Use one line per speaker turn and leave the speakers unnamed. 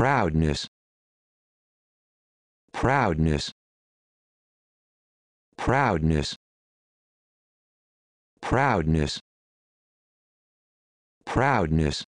proudness proudness proudness proudness proudness